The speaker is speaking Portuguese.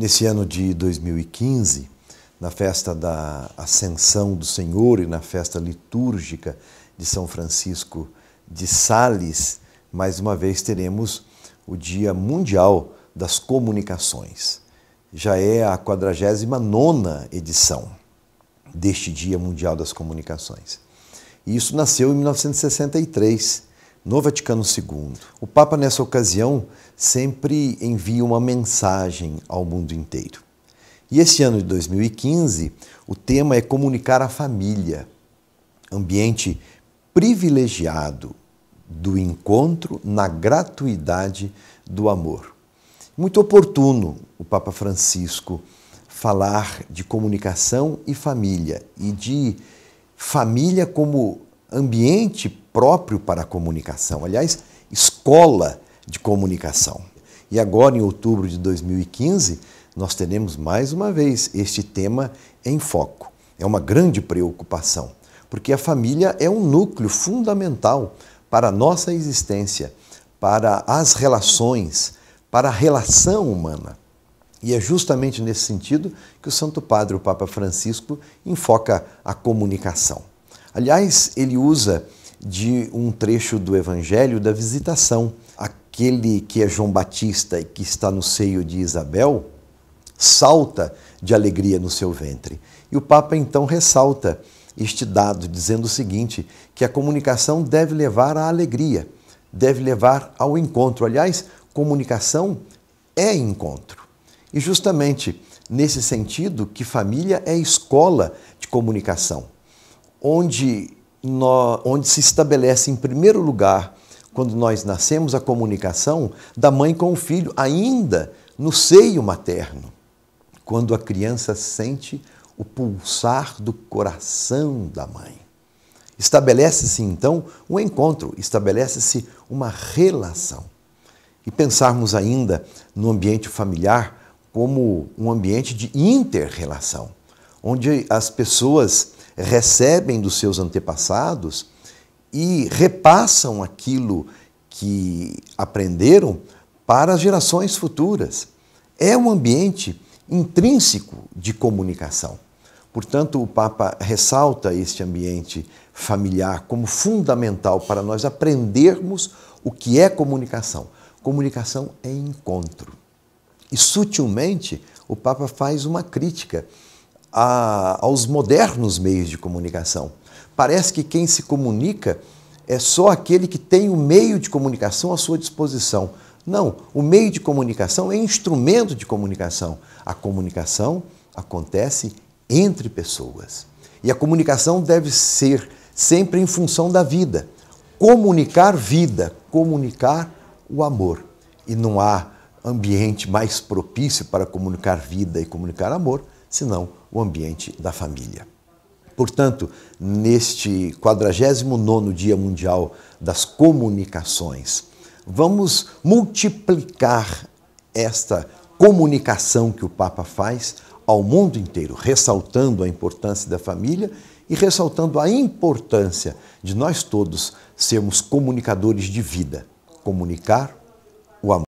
Nesse ano de 2015, na festa da Ascensão do Senhor e na festa litúrgica de São Francisco de Sales, mais uma vez teremos o Dia Mundial das Comunicações. Já é a 49ª edição deste Dia Mundial das Comunicações. Isso nasceu em 1963 no Vaticano II. O Papa, nessa ocasião, sempre envia uma mensagem ao mundo inteiro. E esse ano de 2015, o tema é comunicar a família, ambiente privilegiado do encontro na gratuidade do amor. Muito oportuno o Papa Francisco falar de comunicação e família e de família como ambiente próprio para a comunicação, aliás, escola de comunicação. E agora, em outubro de 2015, nós teremos mais uma vez este tema em foco. É uma grande preocupação, porque a família é um núcleo fundamental para a nossa existência, para as relações, para a relação humana. E é justamente nesse sentido que o Santo Padre, o Papa Francisco, enfoca a comunicação. Aliás, ele usa de um trecho do Evangelho da Visitação. Aquele que é João Batista e que está no seio de Isabel salta de alegria no seu ventre. E o Papa então ressalta este dado, dizendo o seguinte: que a comunicação deve levar à alegria, deve levar ao encontro. Aliás, comunicação é encontro. E justamente nesse sentido que família é escola de comunicação onde, nós, onde se estabelece, em primeiro lugar, quando nós nascemos, a comunicação da mãe com o filho, ainda no seio materno. Quando a criança sente o pulsar do coração da mãe. Estabelece-se então um encontro, estabelece-se uma relação. E pensarmos ainda no ambiente familiar como um ambiente de interrelação onde as pessoas recebem dos seus antepassados e repassam aquilo que aprenderam para as gerações futuras. É um ambiente intrínseco de comunicação. Portanto, o Papa ressalta este ambiente familiar como fundamental para nós aprendermos o que é comunicação. Comunicação é encontro. E sutilmente, o Papa faz uma crítica a, aos modernos meios de comunicação. Parece que quem se comunica é só aquele que tem o meio de comunicação à sua disposição. Não, o meio de comunicação é instrumento de comunicação. A comunicação acontece entre pessoas. E a comunicação deve ser sempre em função da vida. Comunicar vida, comunicar o amor. E não há ambiente mais propício para comunicar vida e comunicar amor senão o ambiente da família. Portanto, neste 49 Dia Mundial das Comunicações, vamos multiplicar esta comunicação que o Papa faz ao mundo inteiro, ressaltando a importância da família e ressaltando a importância de nós todos sermos comunicadores de vida, comunicar